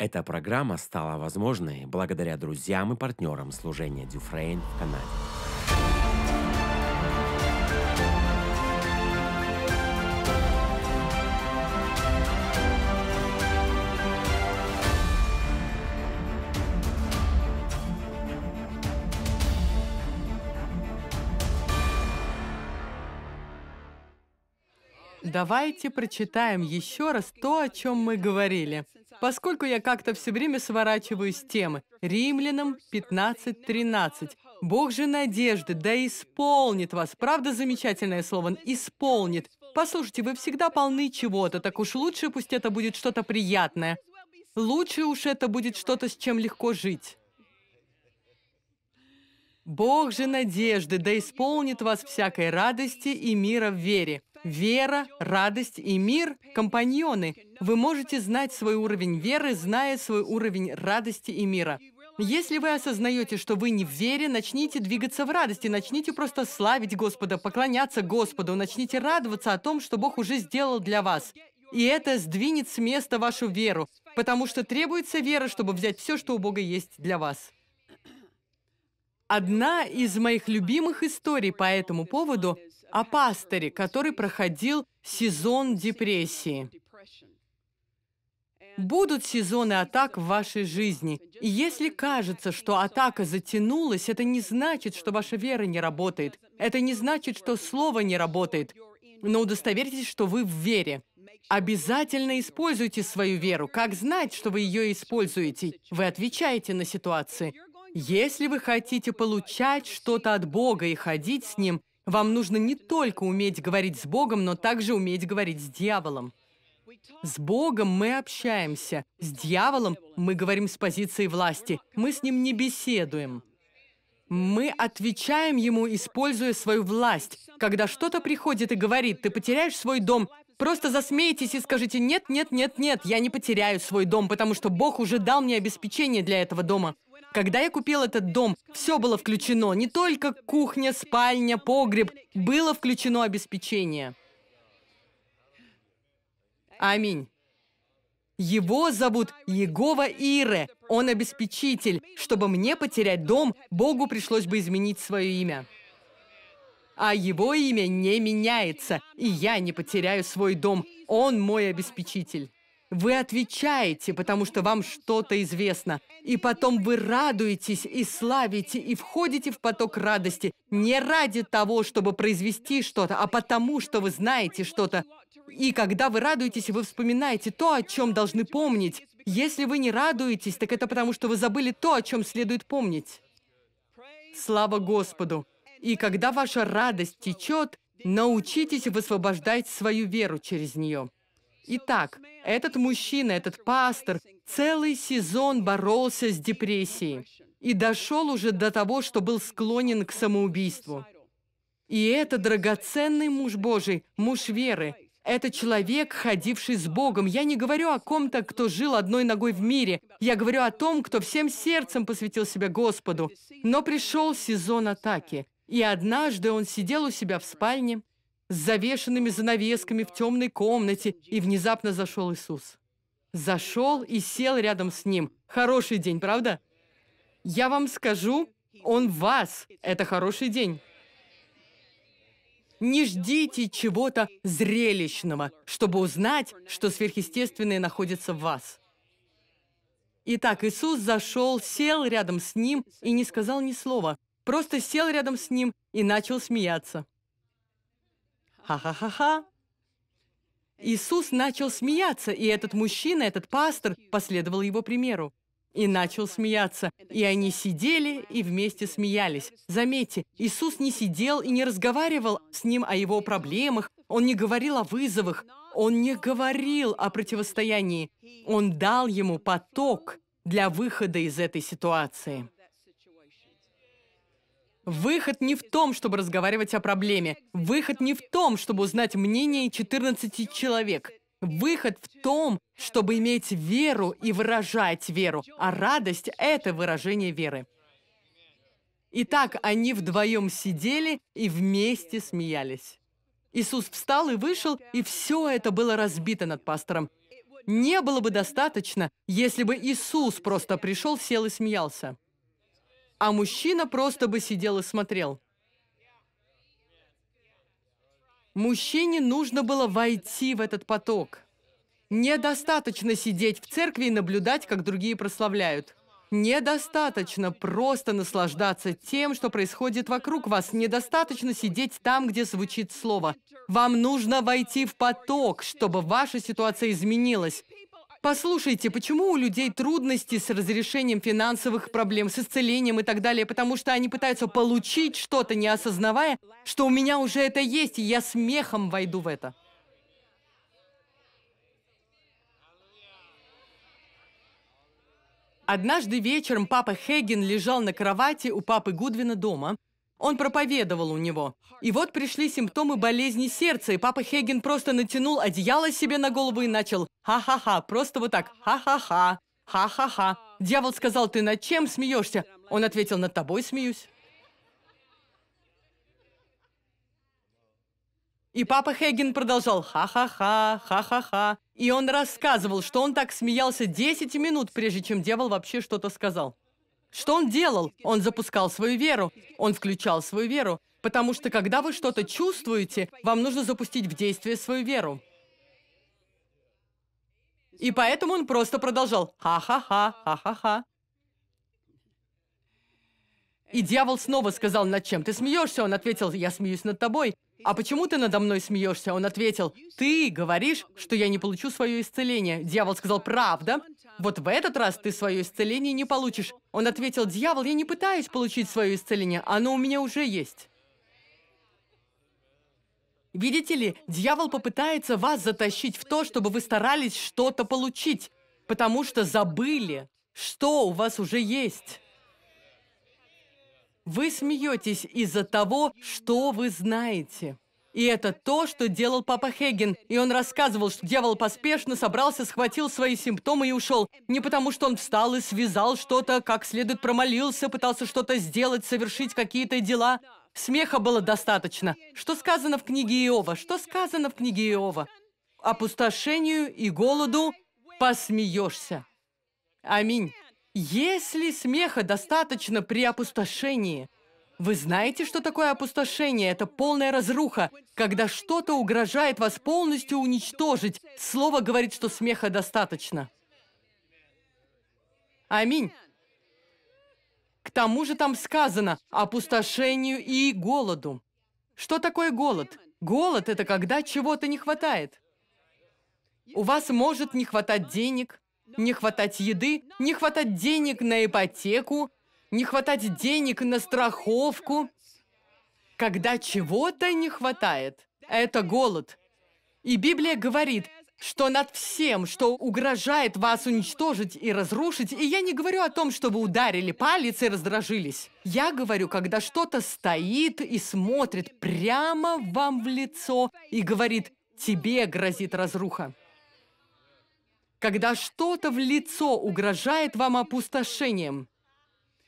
Эта программа стала возможной благодаря друзьям и партнерам служения Дюфрейн в Канаде. Давайте прочитаем еще раз то, о чем мы говорили – поскольку я как-то все время сворачиваю с темы. Римлянам 15.13. «Бог же надежды, да исполнит вас». Правда, замечательное слово «исполнит». Послушайте, вы всегда полны чего-то, так уж лучше пусть это будет что-то приятное. Лучше уж это будет что-то, с чем легко жить. Бог же надежды, да исполнит вас всякой радости и мира в вере, Вера, радость и мир – компаньоны. Вы можете знать свой уровень веры, зная свой уровень радости и мира. Если вы осознаете, что вы не в вере, начните двигаться в радости, начните просто славить Господа, поклоняться Господу, начните радоваться о том, что Бог уже сделал для вас. И это сдвинет с места вашу веру, потому что требуется вера, чтобы взять все, что у Бога есть для вас. Одна из моих любимых историй по этому поводу о пасторе, который проходил сезон депрессии. Будут сезоны атак в вашей жизни. И если кажется, что атака затянулась, это не значит, что ваша вера не работает. Это не значит, что слово не работает. Но удостоверьтесь, что вы в вере. Обязательно используйте свою веру. Как знать, что вы ее используете? Вы отвечаете на ситуации. Если вы хотите получать что-то от Бога и ходить с Ним, вам нужно не только уметь говорить с Богом, но также уметь говорить с дьяволом. С Богом мы общаемся, с дьяволом мы говорим с позиции власти, мы с ним не беседуем. Мы отвечаем ему, используя свою власть. Когда что-то приходит и говорит, ты потеряешь свой дом, Просто засмейтесь и скажите «нет, нет, нет, нет, я не потеряю свой дом, потому что Бог уже дал мне обеспечение для этого дома». Когда я купил этот дом, все было включено. Не только кухня, спальня, погреб. Было включено обеспечение. Аминь. Его зовут Егова Ире. Он обеспечитель. Чтобы мне потерять дом, Богу пришлось бы изменить свое имя. А его имя не меняется, и я не потеряю свой дом. Он мой обеспечитель. Вы отвечаете, потому что вам что-то известно. И потом вы радуетесь и славите, и входите в поток радости не ради того, чтобы произвести что-то, а потому, что вы знаете что-то. И когда вы радуетесь, вы вспоминаете то, о чем должны помнить. Если вы не радуетесь, так это потому, что вы забыли то, о чем следует помнить. Слава Господу! И когда ваша радость течет, научитесь высвобождать свою веру через нее. Итак, этот мужчина, этот пастор, целый сезон боролся с депрессией и дошел уже до того, что был склонен к самоубийству. И это драгоценный муж Божий, муж веры. Это человек, ходивший с Богом. Я не говорю о ком-то, кто жил одной ногой в мире. Я говорю о том, кто всем сердцем посвятил себя Господу. Но пришел сезон атаки. И однажды он сидел у себя в спальне, с завешенными занавесками в темной комнате, и внезапно зашел Иисус. Зашел и сел рядом с ним. Хороший день, правда? Я вам скажу, он в вас. Это хороший день. Не ждите чего-то зрелищного, чтобы узнать, что сверхъестественное находится в вас. Итак, Иисус зашел, сел рядом с ним и не сказал ни слова. Просто сел рядом с ним и начал смеяться. Ха-ха-ха-ха. Иисус начал смеяться, и этот мужчина, этот пастор, последовал его примеру и начал смеяться. И они сидели и вместе смеялись. Заметьте, Иисус не сидел и не разговаривал с ним о его проблемах, он не говорил о вызовах, он не говорил о противостоянии. Он дал ему поток для выхода из этой ситуации. Выход не в том, чтобы разговаривать о проблеме. Выход не в том, чтобы узнать мнение 14 человек. Выход в том, чтобы иметь веру и выражать веру. А радость – это выражение веры. Итак, они вдвоем сидели и вместе смеялись. Иисус встал и вышел, и все это было разбито над пастором. Не было бы достаточно, если бы Иисус просто пришел, сел и смеялся а мужчина просто бы сидел и смотрел. Мужчине нужно было войти в этот поток. Недостаточно сидеть в церкви и наблюдать, как другие прославляют. Недостаточно просто наслаждаться тем, что происходит вокруг вас. Недостаточно сидеть там, где звучит слово. Вам нужно войти в поток, чтобы ваша ситуация изменилась. Послушайте, почему у людей трудности с разрешением финансовых проблем, с исцелением и так далее? Потому что они пытаются получить что-то, не осознавая, что у меня уже это есть, и я смехом войду в это. Однажды вечером папа Хеген лежал на кровати у папы Гудвина дома – он проповедовал у него. И вот пришли симптомы болезни сердца, и папа Хеген просто натянул одеяло себе на голову и начал «Ха-ха-ха», просто вот так «Ха-ха-ха», «Ха-ха-ха». Дьявол сказал, «Ты над чем смеешься?» Он ответил, «Над тобой смеюсь». И папа Хеген продолжал «Ха-ха-ха, ха-ха-ха». И он рассказывал, что он так смеялся 10 минут, прежде чем дьявол вообще что-то сказал. Что он делал? Он запускал свою веру. Он включал свою веру. Потому что когда вы что-то чувствуете, вам нужно запустить в действие свою веру. И поэтому он просто продолжал «ха-ха-ха, ха-ха-ха». И дьявол снова сказал, над чем ты смеешься? Он ответил, я смеюсь над тобой. «А почему ты надо мной смеешься?» Он ответил, «Ты говоришь, что я не получу свое исцеление». Дьявол сказал, «Правда? Вот в этот раз ты свое исцеление не получишь». Он ответил, «Дьявол, я не пытаюсь получить свое исцеление, оно у меня уже есть». Видите ли, дьявол попытается вас затащить в то, чтобы вы старались что-то получить, потому что забыли, что у вас уже есть. Вы смеетесь из-за того, что вы знаете. И это то, что делал папа Хеген. И он рассказывал, что дьявол поспешно собрался, схватил свои симптомы и ушел. Не потому, что он встал и связал что-то, как следует промолился, пытался что-то сделать, совершить какие-то дела. Смеха было достаточно. Что сказано в книге Иова? Что сказано в книге Иова? Опустошению и голоду посмеешься. Аминь. Если смеха достаточно при опустошении, вы знаете, что такое опустошение? Это полная разруха, когда что-то угрожает вас полностью уничтожить. Слово говорит, что смеха достаточно. Аминь. К тому же там сказано «опустошению и голоду». Что такое голод? Голод – это когда чего-то не хватает. У вас может не хватать денег, не хватать еды, не хватать денег на ипотеку, не хватать денег на страховку. Когда чего-то не хватает, это голод. И Библия говорит, что над всем, что угрожает вас уничтожить и разрушить, и я не говорю о том, что вы ударили палец и раздражились. Я говорю, когда что-то стоит и смотрит прямо вам в лицо и говорит, тебе грозит разруха когда что-то в лицо угрожает вам опустошением,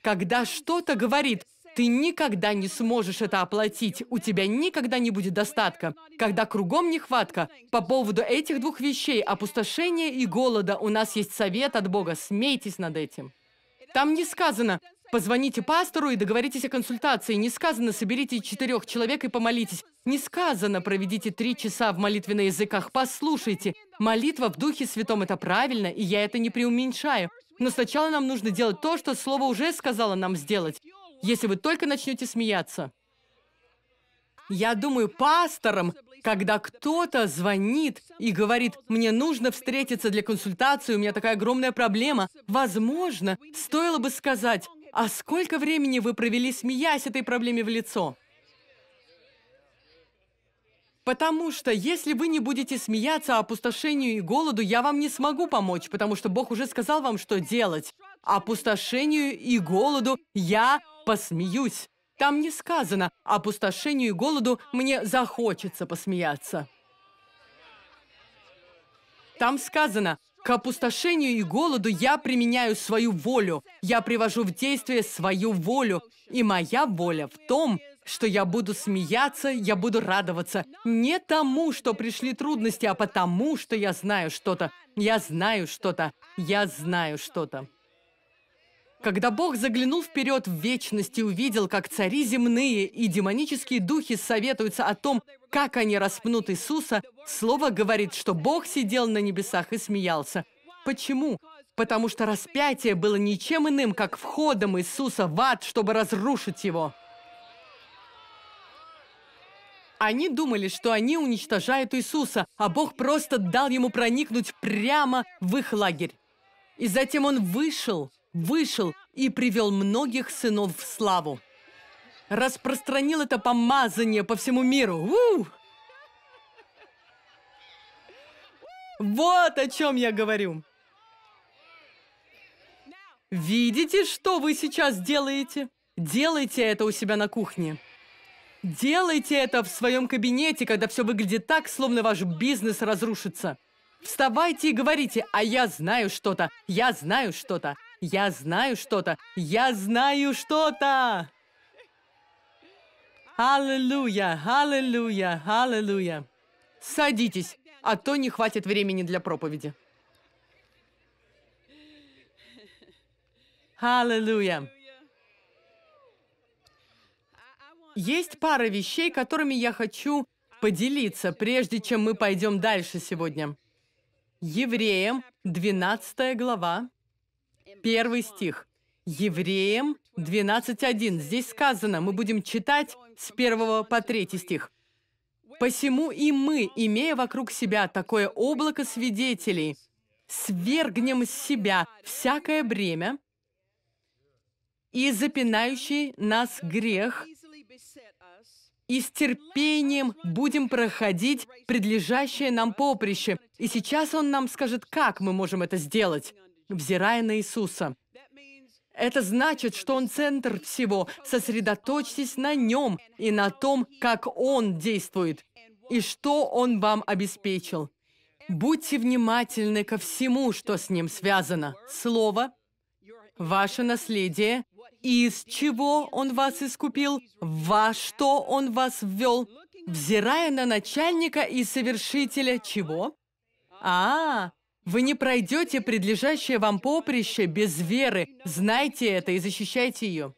когда что-то говорит, ты никогда не сможешь это оплатить, у тебя никогда не будет достатка, когда кругом нехватка. По поводу этих двух вещей, опустошения и голода, у нас есть совет от Бога, смейтесь над этим. Там не сказано, позвоните пастору и договоритесь о консультации, не сказано, соберите четырех человек и помолитесь. Не сказано, проведите три часа в молитве на языках. Послушайте, молитва в Духе Святом – это правильно, и я это не преуменьшаю. Но сначала нам нужно делать то, что Слово уже сказало нам сделать, если вы только начнете смеяться. Я думаю, пасторам, когда кто-то звонит и говорит, мне нужно встретиться для консультации, у меня такая огромная проблема, возможно, стоило бы сказать, а сколько времени вы провели, смеясь этой проблеме в лицо? Потому что если вы не будете смеяться о а опустошению и голоду, я вам не смогу помочь, потому что Бог уже сказал вам, что делать. Опустошению и голоду я посмеюсь. Там не сказано «опустошению и голоду мне захочется посмеяться». Там сказано «к опустошению и голоду я применяю свою волю, я привожу в действие свою волю, и моя воля в том, что я буду смеяться, я буду радоваться. Не тому, что пришли трудности, а потому, что я знаю что-то. Я знаю что-то. Я знаю что-то. Когда Бог заглянул вперед в вечность и увидел, как цари земные и демонические духи советуются о том, как они распнут Иисуса, слово говорит, что Бог сидел на небесах и смеялся. Почему? Потому что распятие было ничем иным, как входом Иисуса в ад, чтобы разрушить его. Они думали, что они уничтожают Иисуса, а Бог просто дал ему проникнуть прямо в их лагерь. И затем он вышел, вышел и привел многих сынов в славу. Распространил это помазание по всему миру. У! Вот о чем я говорю. Видите, что вы сейчас делаете? Делайте это у себя на кухне. Делайте это в своем кабинете, когда все выглядит так, словно ваш бизнес разрушится. Вставайте и говорите, а я знаю что-то, я знаю что-то, я знаю что-то, я знаю что-то. Аллилуйя, аллилуйя, аллилуйя. Садитесь, а то не хватит времени для проповеди. Аллилуйя. Есть пара вещей, которыми я хочу поделиться, прежде чем мы пойдем дальше сегодня. Евреям, 12 глава, 1 стих. Евреям 12.1. Здесь сказано, мы будем читать с 1 по 3 стих. «Посему и мы, имея вокруг себя такое облако свидетелей, свергнем с себя всякое бремя и запинающий нас грех – и с терпением будем проходить предлежащее нам поприще. И сейчас Он нам скажет, как мы можем это сделать, взирая на Иисуса. Это значит, что Он центр всего. Сосредоточьтесь на Нем и на том, как Он действует и что Он вам обеспечил. Будьте внимательны ко всему, что с Ним связано. Слово, ваше наследие, из чего Он вас искупил, во что Он вас ввел, взирая на начальника и совершителя чего? А, вы не пройдете предлежащее вам поприще без веры. Знайте это и защищайте ее.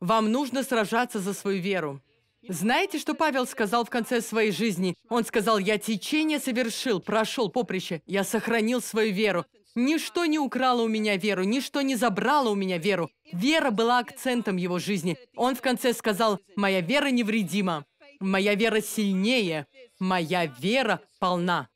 Вам нужно сражаться за свою веру. Знаете, что Павел сказал в конце своей жизни? Он сказал, «Я течение совершил, прошел поприще, я сохранил свою веру». Ничто не украло у меня веру, ничто не забрало у меня веру. Вера была акцентом его жизни. Он в конце сказал, «Моя вера невредима, моя вера сильнее, моя вера полна».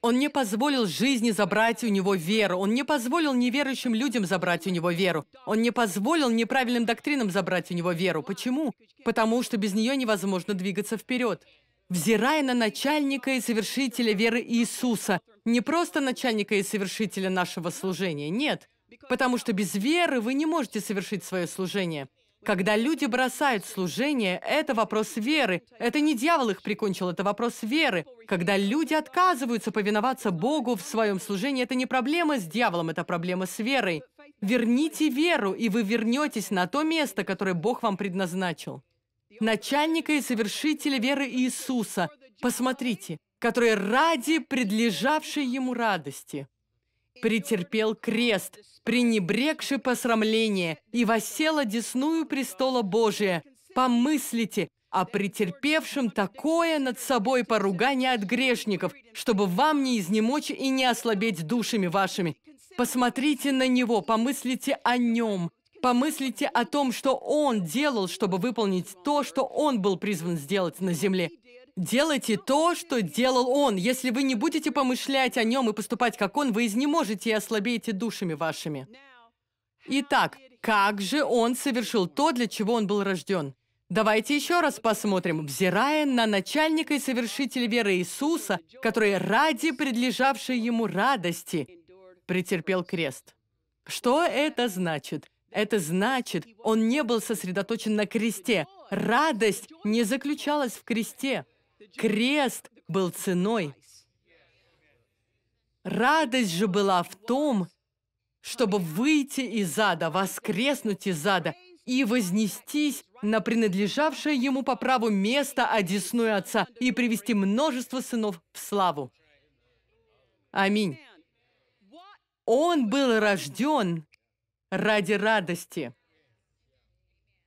Он не позволил жизни забрать у него веру. Он не позволил неверующим людям забрать у него веру. Он не позволил неправильным доктринам забрать у него веру. Почему? Потому что без нее невозможно двигаться вперед взирая на начальника и совершителя веры Иисуса. Не просто начальника и совершителя нашего служения, нет. Потому что без веры вы не можете совершить свое служение. Когда люди бросают служение, это вопрос веры. Это не дьявол их прикончил, это вопрос веры. Когда люди отказываются повиноваться Богу в своем служении, это не проблема с дьяволом, это проблема с верой. Верните веру, и вы вернетесь на то место, которое Бог вам предназначил начальника и совершителя веры Иисуса, посмотрите, который ради предлежавшей ему радости претерпел крест, пренебрегший посрамление, и восел одесную престола Божия. Помыслите о претерпевшем такое над собой поругание от грешников, чтобы вам не изнемочь и не ослабеть душами вашими. Посмотрите на него, помыслите о нем, Помыслите о том, что Он делал, чтобы выполнить то, что Он был призван сделать на земле. Делайте то, что делал Он. Если вы не будете помышлять о Нем и поступать как Он, вы изнеможете и ослабеете душами вашими. Итак, как же Он совершил то, для чего Он был рожден? Давайте еще раз посмотрим, взирая на начальника и совершителя веры Иисуса, который ради предлежавшей ему радости претерпел крест. Что это значит? Это значит, он не был сосредоточен на кресте. Радость не заключалась в кресте. Крест был ценой. Радость же была в том, чтобы выйти из ада, воскреснуть из ада и вознестись на принадлежавшее ему по праву место одесную Отца и привести множество сынов в славу. Аминь. Он был рожден ради радости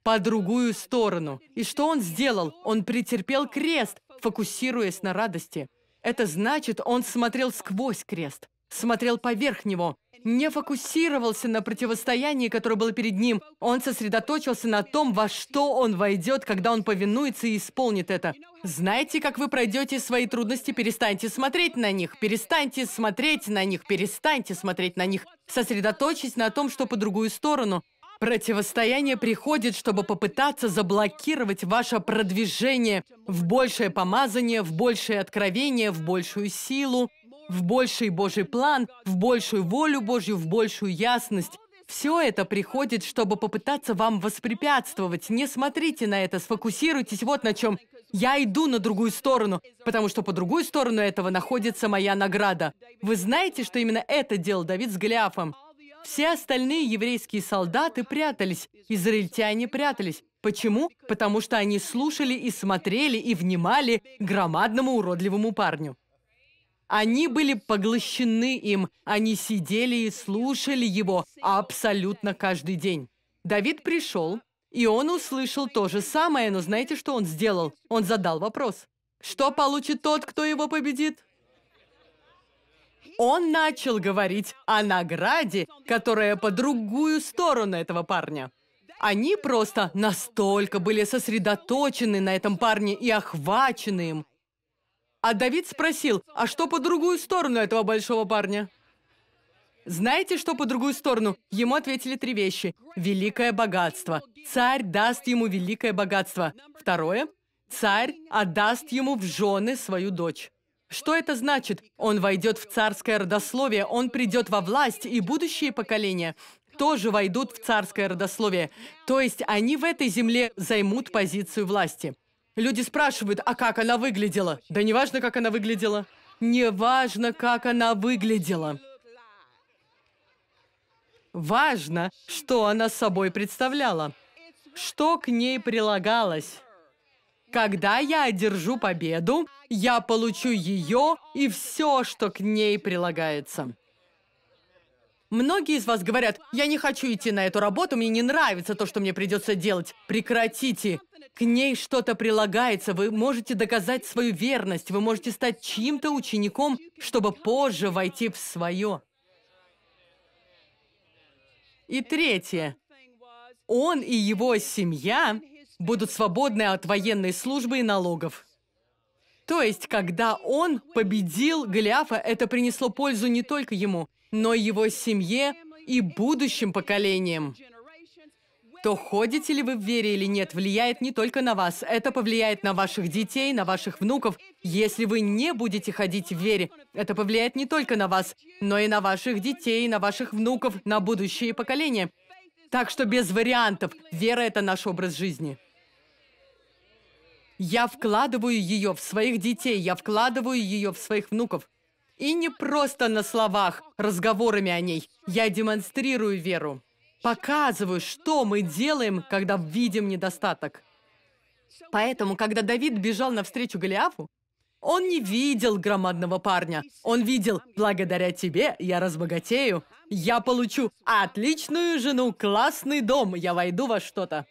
по другую сторону. И что он сделал? Он претерпел крест, фокусируясь на радости. Это значит, он смотрел сквозь крест смотрел поверх него, не фокусировался на противостоянии, которое было перед ним. Он сосредоточился на том, во что он войдет, когда он повинуется и исполнит это. Знаете, как вы пройдете свои трудности, перестаньте смотреть на них, перестаньте смотреть на них, перестаньте смотреть на них. Сосредоточьтесь на том, что по другую сторону. Противостояние приходит, чтобы попытаться заблокировать ваше продвижение в большее помазание, в большее откровение, в большую силу, в больший Божий план, в большую волю Божью, в большую ясность. Все это приходит, чтобы попытаться вам воспрепятствовать. Не смотрите на это, сфокусируйтесь вот на чем. Я иду на другую сторону, потому что по другую сторону этого находится моя награда. Вы знаете, что именно это делал Давид с Голиафом? Все остальные еврейские солдаты прятались, израильтяне прятались. Почему? Потому что они слушали и смотрели и внимали громадному уродливому парню. Они были поглощены им, они сидели и слушали его абсолютно каждый день. Давид пришел, и он услышал то же самое, но знаете, что он сделал? Он задал вопрос. Что получит тот, кто его победит? Он начал говорить о награде, которая по другую сторону этого парня. Они просто настолько были сосредоточены на этом парне и охвачены им, а Давид спросил, а что по другую сторону этого большого парня? Знаете, что по другую сторону? Ему ответили три вещи. Великое богатство. Царь даст ему великое богатство. Второе. Царь отдаст ему в жены свою дочь. Что это значит? Он войдет в царское родословие, он придет во власть, и будущие поколения тоже войдут в царское родословие. То есть они в этой земле займут позицию власти. Люди спрашивают, а как она выглядела? Да не важно, как она выглядела. Не важно, как она выглядела. Важно, что она собой представляла, что к ней прилагалось. Когда я одержу победу, я получу ее и все, что к ней прилагается. Многие из вас говорят, я не хочу идти на эту работу, мне не нравится то, что мне придется делать. Прекратите к ней что-то прилагается, вы можете доказать свою верность, вы можете стать чьим-то учеником, чтобы позже войти в свое. И третье. Он и его семья будут свободны от военной службы и налогов. То есть, когда он победил Голиафа, это принесло пользу не только ему, но и его семье и будущим поколениям. То ходите ли вы в вере или нет, влияет не только на вас. Это повлияет на ваших детей, на ваших внуков. Если вы не будете ходить в вере, это повлияет не только на вас, но и на ваших детей, на ваших внуков, на будущие поколения. Так что без вариантов. Вера – это наш образ жизни. Я вкладываю ее в своих детей, я вкладываю ее в своих внуков. И не просто на словах, разговорами о ней. Я демонстрирую веру показываю, что мы делаем, когда видим недостаток. Поэтому, когда Давид бежал навстречу Голиафу, он не видел громадного парня. Он видел, благодаря тебе я разбогатею, я получу отличную жену, классный дом, я войду во что-то.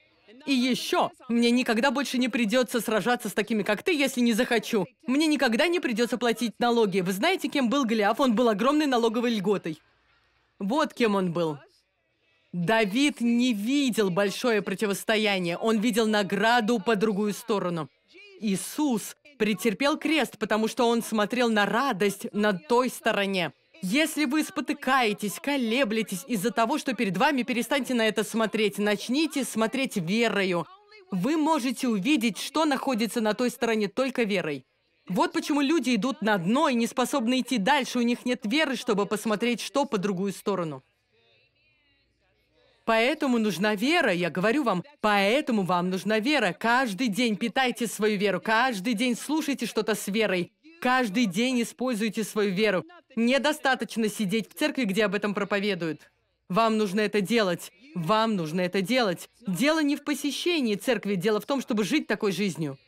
И еще, мне никогда больше не придется сражаться с такими, как ты, если не захочу. Мне никогда не придется платить налоги. Вы знаете, кем был Голиаф? Он был огромной налоговой льготой. Вот кем он был. Давид не видел большое противостояние, он видел награду по другую сторону. Иисус претерпел крест, потому что он смотрел на радость на той стороне. Если вы спотыкаетесь, колеблетесь из-за того, что перед вами, перестаньте на это смотреть. Начните смотреть верою. Вы можете увидеть, что находится на той стороне только верой. Вот почему люди идут на дно и не способны идти дальше. У них нет веры, чтобы посмотреть, что по другую сторону. Поэтому нужна вера, я говорю вам, поэтому вам нужна вера. Каждый день питайте свою веру, каждый день слушайте что-то с верой, каждый день используйте свою веру. Недостаточно сидеть в церкви, где об этом проповедуют. Вам нужно это делать. Вам нужно это делать. Дело не в посещении церкви, дело в том, чтобы жить такой жизнью.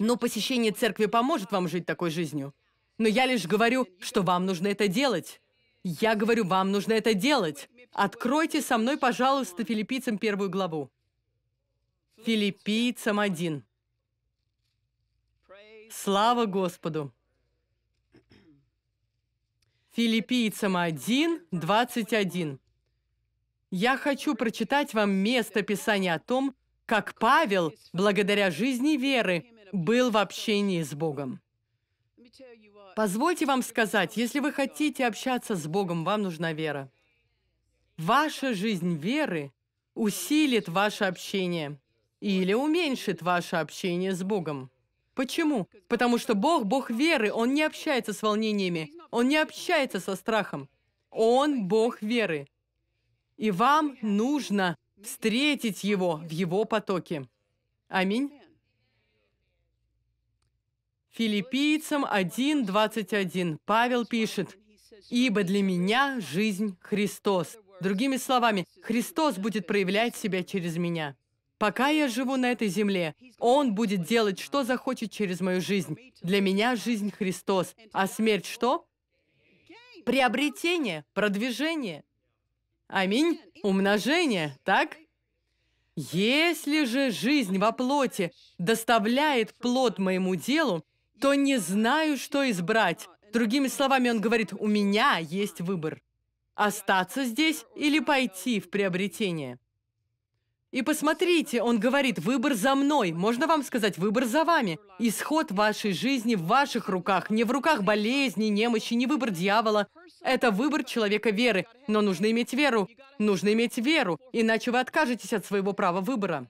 Но посещение церкви поможет вам жить такой жизнью. Но я лишь говорю, что вам нужно это делать. Я говорю, вам нужно это делать. Откройте со мной, пожалуйста, филиппийцам первую главу. Филиппийцам один. Слава Господу! Филиппийцам 1, 21. Я хочу прочитать вам место Писания о том, как Павел, благодаря жизни веры, был в общении с Богом. Позвольте вам сказать, если вы хотите общаться с Богом, вам нужна вера. Ваша жизнь веры усилит ваше общение или уменьшит ваше общение с Богом. Почему? Потому что Бог – Бог веры, Он не общается с волнениями, Он не общается со страхом. Он – Бог веры. И вам нужно встретить Его в Его потоке. Аминь. Филиппийцам 1.21 Павел пишет, «Ибо для меня жизнь Христос, Другими словами, Христос будет проявлять себя через меня. Пока я живу на этой земле, Он будет делать, что захочет через мою жизнь. Для меня жизнь Христос, а смерть что? Приобретение, продвижение. Аминь. Умножение, так? Если же жизнь во плоти доставляет плод моему делу, то не знаю, что избрать. Другими словами, он говорит, у меня есть выбор остаться здесь или пойти в приобретение. И посмотрите, он говорит, выбор за мной. Можно вам сказать, выбор за вами. Исход вашей жизни в ваших руках, не в руках болезни, немощи, не выбор дьявола. Это выбор человека веры. Но нужно иметь веру. Нужно иметь веру, иначе вы откажетесь от своего права выбора.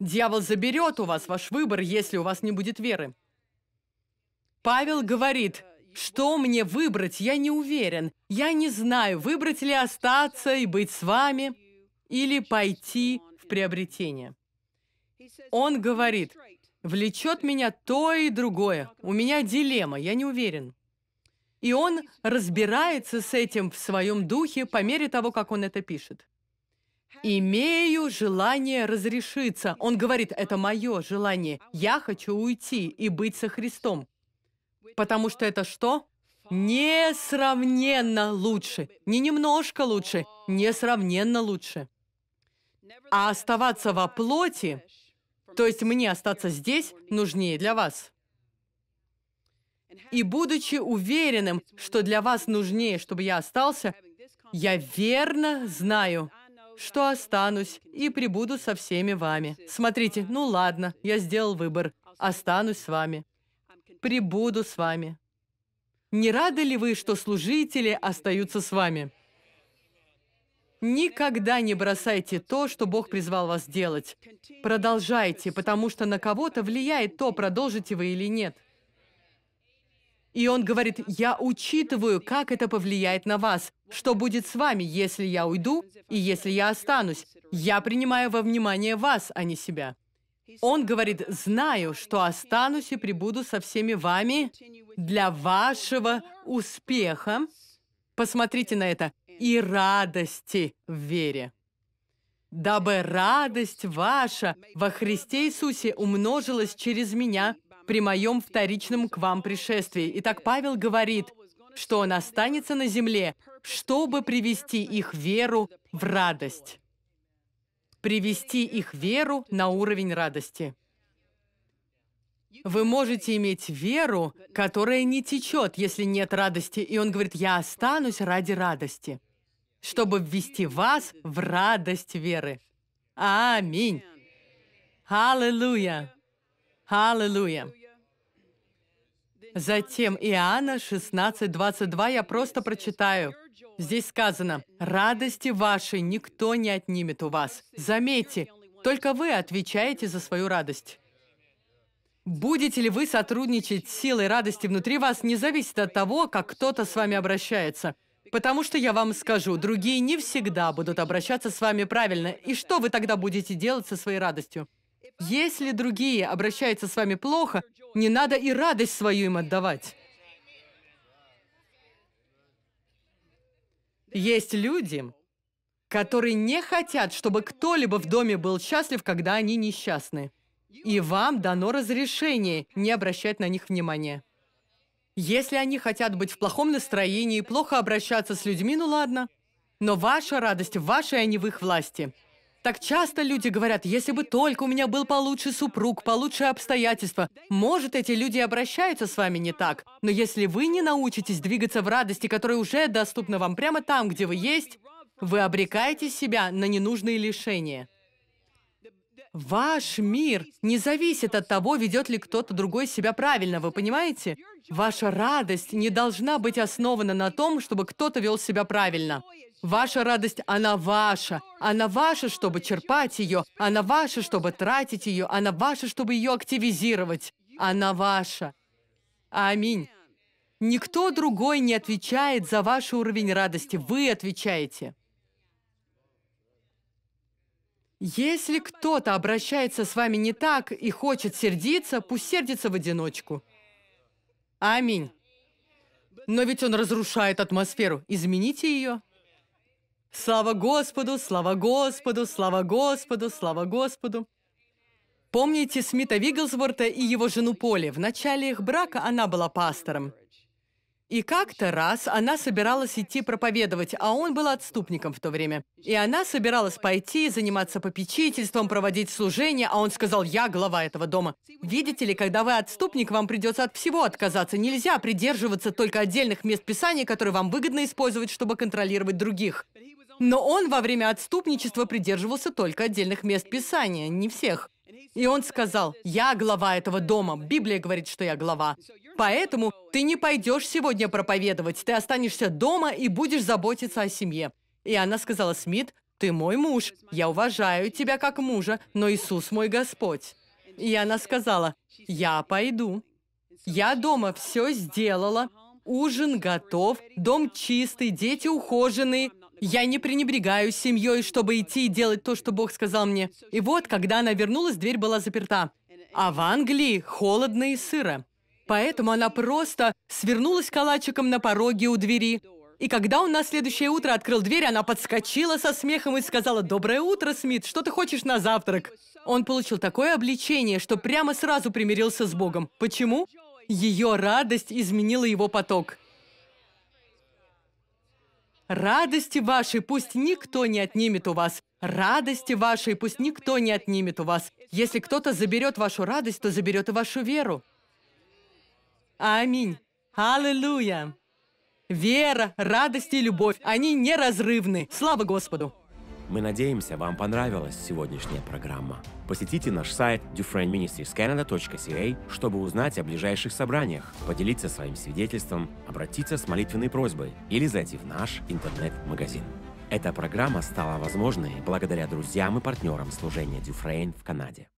Дьявол заберет у вас ваш выбор, если у вас не будет веры. Павел говорит, что мне выбрать, я не уверен. Я не знаю, выбрать ли остаться и быть с вами, или пойти в приобретение. Он говорит, влечет меня то и другое. У меня дилемма, я не уверен. И он разбирается с этим в своем духе по мере того, как он это пишет. «Имею желание разрешиться». Он говорит, это мое желание. Я хочу уйти и быть со Христом. Потому что это что? Несравненно лучше. Не немножко лучше, несравненно лучше. А оставаться во плоти, то есть мне остаться здесь, нужнее для вас. И будучи уверенным, что для вас нужнее, чтобы я остался, я верно знаю, что останусь и прибуду со всеми вами. Смотрите, ну ладно, я сделал выбор, останусь с вами пребуду с вами». Не рады ли вы, что служители остаются с вами? Никогда не бросайте то, что Бог призвал вас делать. Продолжайте, потому что на кого-то влияет то, продолжите вы или нет. И он говорит, я учитываю, как это повлияет на вас, что будет с вами, если я уйду и если я останусь. Я принимаю во внимание вас, а не себя. Он говорит, знаю, что останусь и прибуду со всеми вами для вашего успеха. Посмотрите на это. И радости в вере. Дабы радость ваша во Христе Иисусе умножилась через меня при моем вторичном к вам пришествии. Итак, Павел говорит, что он останется на земле, чтобы привести их веру в радость привести их веру на уровень радости. Вы можете иметь веру, которая не течет, если нет радости. И он говорит, я останусь ради радости, чтобы ввести вас в радость веры. Аминь. Аллилуйя. Аллилуйя. Затем Иоанна 16, 22 я просто прочитаю. Здесь сказано, «Радости вашей никто не отнимет у вас». Заметьте, только вы отвечаете за свою радость. Будете ли вы сотрудничать с силой радости внутри вас, не зависит от того, как кто-то с вами обращается. Потому что я вам скажу, другие не всегда будут обращаться с вами правильно. И что вы тогда будете делать со своей радостью? Если другие обращаются с вами плохо, не надо и радость свою им отдавать. Есть люди, которые не хотят, чтобы кто-либо в доме был счастлив, когда они несчастны. И вам дано разрешение не обращать на них внимания. Если они хотят быть в плохом настроении, плохо обращаться с людьми, ну ладно. Но ваша радость ваша, а не в их власти. Так часто люди говорят, если бы только у меня был получше супруг, получше обстоятельства. Может, эти люди обращаются с вами не так, но если вы не научитесь двигаться в радости, которая уже доступна вам прямо там, где вы есть, вы обрекаете себя на ненужные лишения. Ваш мир не зависит от того, ведет ли кто-то другой себя правильно, вы понимаете? Ваша радость не должна быть основана на том, чтобы кто-то вел себя правильно. Ваша радость, она ваша. Она ваша, чтобы черпать ее. Она ваша, чтобы тратить ее. Она ваша, чтобы ее активизировать. Она ваша. Аминь. Никто другой не отвечает за ваш уровень радости. Вы отвечаете. Если кто-то обращается с вами не так и хочет сердиться, пусть сердится в одиночку. Аминь. Но ведь он разрушает атмосферу. Измените ее. Слава Господу, слава Господу, слава Господу, слава Господу. Помните Смита Вигглсворта и его жену Поли? В начале их брака она была пастором. И как-то раз она собиралась идти проповедовать, а он был отступником в то время. И она собиралась пойти, заниматься попечительством, проводить служение, а он сказал, я глава этого дома. Видите ли, когда вы отступник, вам придется от всего отказаться. Нельзя придерживаться только отдельных мест Писания, которые вам выгодно использовать, чтобы контролировать других. Но он во время отступничества придерживался только отдельных мест Писания, не всех. И он сказал, «Я глава этого дома». Библия говорит, что я глава. Поэтому ты не пойдешь сегодня проповедовать, ты останешься дома и будешь заботиться о семье. И она сказала, Смит, ты мой муж, я уважаю тебя как мужа, но Иисус мой Господь. И она сказала, я пойду. Я дома все сделала, ужин готов, дом чистый, дети ухоженные. Я не пренебрегаю семьей, чтобы идти и делать то, что Бог сказал мне. И вот, когда она вернулась, дверь была заперта. А в Англии холодно и сыро. Поэтому она просто свернулась калачиком на пороге у двери. И когда он на следующее утро открыл дверь, она подскочила со смехом и сказала «Доброе утро, Смит, что ты хочешь на завтрак?» Он получил такое обличение, что прямо сразу примирился с Богом. Почему? Ее радость изменила его поток. Радости вашей пусть никто не отнимет у вас. Радости вашей пусть никто не отнимет у вас. Если кто-то заберет вашу радость, то заберет и вашу веру. Аминь. Аллилуйя. Вера, радость и любовь, они неразрывны. Слава Господу. Мы надеемся, вам понравилась сегодняшняя программа. Посетите наш сайт dufrainministriescanada.ca, чтобы узнать о ближайших собраниях, поделиться своим свидетельством, обратиться с молитвенной просьбой или зайти в наш интернет-магазин. Эта программа стала возможной благодаря друзьям и партнерам служения Дюфрейн в Канаде.